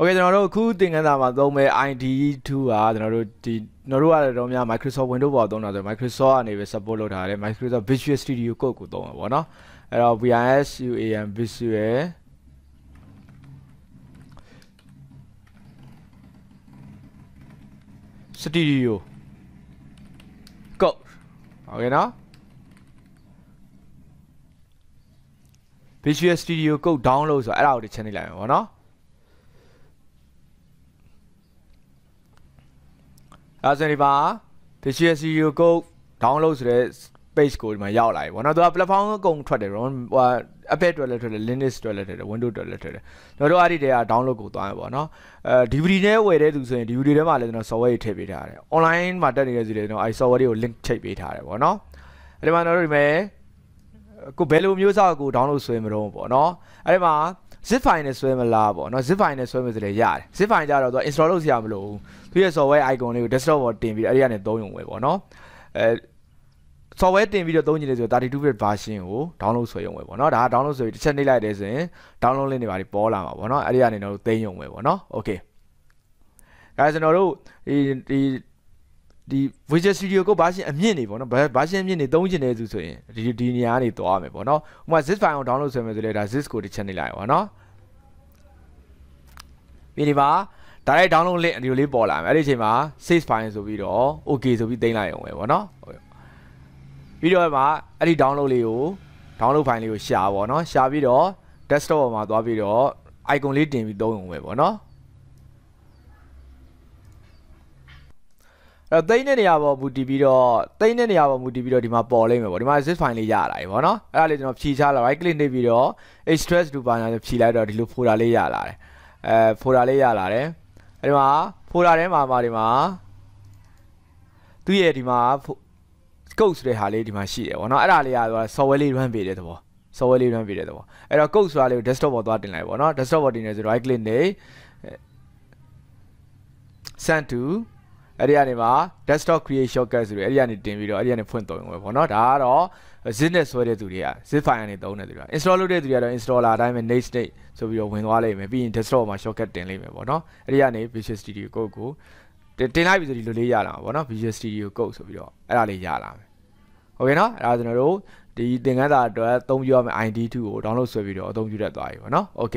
โอเคကျွန်တော်တို့အခုသင်ခန်းစာမှာသုံးမဲ့ IDE2 ကကျွန်တော်တို့ဒီကျွန်တော်တို့ကတော့များ Microsoft Windows ပေါ်သုံးတာဆို Microsoft ကနေပဲ support လုပ်ထားတယ် Microsoft Visual Studio Code ကိုသုံးမှာပေါ့နော်အဲ့တော့ VIS UAM Visual Studio Code โอเคနော် Visual Studio Code download ဆိုတော့အဲ့ဒါကိုတစ်ချက်နေလိုက်မှာပေါ့နော်အဲဆိုရင်ဒီမှာ digital CEO go download ဆိုတဲ့ page ကိုဒီမှာရောက်လာပြီဘောနော်သူက platform အကုန်ထွက်တယ်ဟို Apple အတွက်လည်းထွက်တယ် Linux အတွက်လည်းထွက်တယ် Windows အတွက်လည်းထွက်တယ်ကျွန်တော်တို့အဲ့ဒီတည်းက download ကိုသွားရပေါ့နော်အဲ DVD နဲ့ဝယ်တဲ့သူဆိုရင် DVD ထဲမှာလည်းကျွန်တော် software တွေထည့်ပေးထားတယ် online မှာတက်နေတဲ့စီတွေကျွန်တော်အဲ့ software တွေကို link ချိတ်ပေးထားတယ်ပေါ့နော်အဲ့ဒီမှာကျွန်တော်တို့ဒီမဲ့ကိုဘယ်လိုမျိုးစောက်ကို download ဆိုရင်မတော့ပေါ့နော်အဲ့ဒီမှာ zip file နဲ့ဆွဲမလားပေါ့နော် zip file နဲ့ဆွဲမယ်ဆိုလည်းရတယ် zip file ကြတော့သူ install လုပ်စရာမလိုဘူးသူရဲ့ software icon လေးကို desktop ပေါ်တင်ပြီးတော့အဲ့ဒီကနေသုံးရုံပဲပေါ့နော်အဲ software တင်ပြီးတော့သုံးကြည့်တယ်ဆိုတော့32 bit version ကို download ဆွဲရုံပဲပေါ့နော်ဒါက download ဆိုပြီးတစ်ချက်နှိပ်လိုက်တယ်ဆိုရင် download link တွေပါပြီးပေါ်လာမှာပေါ့နော်အဲ့ဒီကနေတော့သိမ်းရုံပဲပေါ့နော် okay ဒါကျွန်တော်တို့ဒီဒီဒီ Visual Studio ကို version အမြင့်နေပေါ့နော် version အမြင့်နေသုံးချင်တဲ့သူဆိုရင်ဒီဒီနေရာကနေသွားမယ်ပေါ့နော်ဥပမာ zip file ကို download ဆွဲမယ်ဆိုလဲဒါ zip ကိုတစ်ချက်နေလိုက်ပါနော်ပြီးဒီမှာ direct download link ဒီလိုလေးပေါ်လာမယ်အဲ့ဒီအချိန်မှာ save file ဆိုပြီးတော့ okay ဆိုပြီးတင်လိုက်အောင်ပဲပေါ့နော်ပြီးတော့မှအဲ့ဒီ download လေးကို download file လေးကိုရှာပေါ့နော်ရှာပြီးတော့ desktop ပေါ်မှာသွားပြီးတော့ icon လေးတင်ပြီးသုံးအောင်ပဲပေါ့နော်အဲ့တိမ့်တဲ့နေရာပေါ်မူတည်ပြီးတော့တိမ့်တဲ့နေရာပေါ်မူတည်ပြီးတော့ဒီမှာပေါ်လိမ့်မယ်ပေါ့ဒီမှာ zip file လေးရလာပြီပေါ့နော်အဲ့ဒါလေးကျွန်တော်ဖြည့်ချလာ right click နှိပ်ပြီးတော့ extract to binder နဲ့ဖြည့်လိုက်တော့ဒီလို folder လေးရလာတယ်အဲ folder လေးရလာတယ်အဲ့ဒီမှာ folder ထဲမှာမှာဒီမှာသူ့ရဲ့ဒီမှာ scope ဆိုတဲ့ဟာလေးဒီမှာရှိတယ်ပေါ့နော်အဲ့ဒါလေးက software လေး run ပေးတဲ့သဘော software လေး run ပေးတဲ့သဘောအဲ့တော့ code ဆိုတာလေးကို desktop ပေါ်သွားတင်လိုက်ပေါ့နော် desktop ပေါ်တင်နေဆို right click နေ send to အဲ့ဒီကနေမှာ desktop create shortcut ဆိုပြီးအဲ့ဒီကနေတင်ပြီးတော့အဲ့ဒီကနေဖွင့်သုံးဝင်ပေါ့နော်ဒါကတော့ zip နဲ့ဆွဲတဲ့သူတွေက zip file နဲ့သုံးတဲ့သူတွေ install လုပ်တဲ့သူတွေကတော့ installer အတိုင်းပဲ next state ဆိုပြီးတော့ဝင်သွားလိမ့်မယ်ပြီးရင် desktop မှာ shortcut တင်လိမ့်မယ်ပေါ့နော်အဲ့ဒီကနေ Visual Studio Code ကိုတင်လိုက်ပြီဆိုဒီလိုလေးရလာမှာပေါ့နော် Visual Studio Code ဆိုပြီးတော့အဲ့ဒါလေးရလာမယ်โอเคเนาะအဲ့ဒါကျွန်တော်တို့ဒီသင်ခန်းစာအတွက်အသုံးပြုရမယ့် ID2 ကို download ဆွဲပြီးတော့အသုံးပြုတတ်သွားပြီပေါ့เนาะโอเค